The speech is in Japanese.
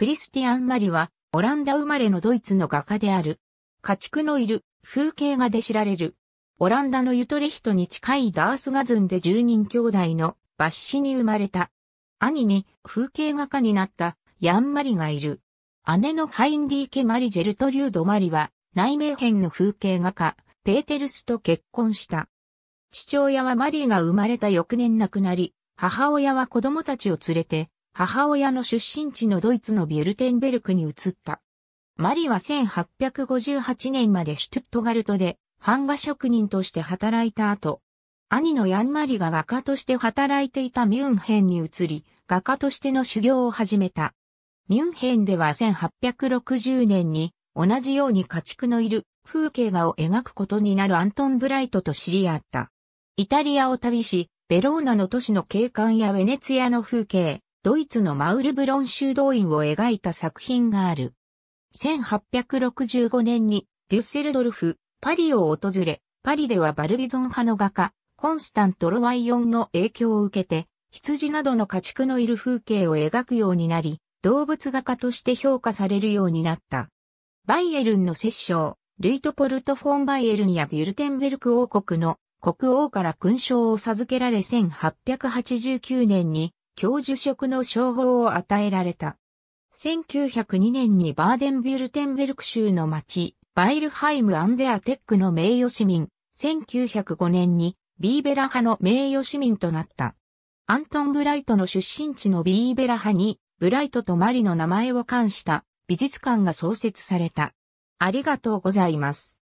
クリスティアン・マリは、オランダ生まれのドイツの画家である。家畜のいる風景画で知られる。オランダのユトレヒトに近いダースガズンで10人兄弟のバッシに生まれた。兄に風景画家になったヤン・マリがいる。姉のハインリーケ・マリ・ジェルトリュード・マリは、内名編の風景画家、ペーテルスと結婚した。父親はマリーが生まれた翌年亡くなり、母親は子供たちを連れて母親の出身地のドイツのビュルテンベルクに移った。マリは1858年までシュトゥットガルトで版画職人として働いた後、兄のヤンマリが画家として働いていたミュンヘンに移り、画家としての修行を始めた。ミュンヘンでは1860年に同じように家畜のいる風景画を描くことになるアントン・ブライトと知り合った。イタリアを旅し、ベローナの都市の景観やベネツィアの風景、ドイツのマウルブロン修道院を描いた作品がある。1865年にデュッセルドルフ、パリを訪れ、パリではバルビゾン派の画家、コンスタント・ロワイオンの影響を受けて、羊などの家畜のいる風景を描くようになり、動物画家として評価されるようになった。バイエルンの摂政、ルイトポルト・フォン・バイエルンやビュルテンベルク王国の国王から勲章を授けられ1889年に教授職の称号を与えられた。1902年にバーデンビュルテンベルク州の町、バイルハイムアンデアテックの名誉市民、1905年にビーベラ派の名誉市民となった。アントン・ブライトの出身地のビーベラ派に、ブライトとマリの名前を冠した美術館が創設された。ありがとうございます。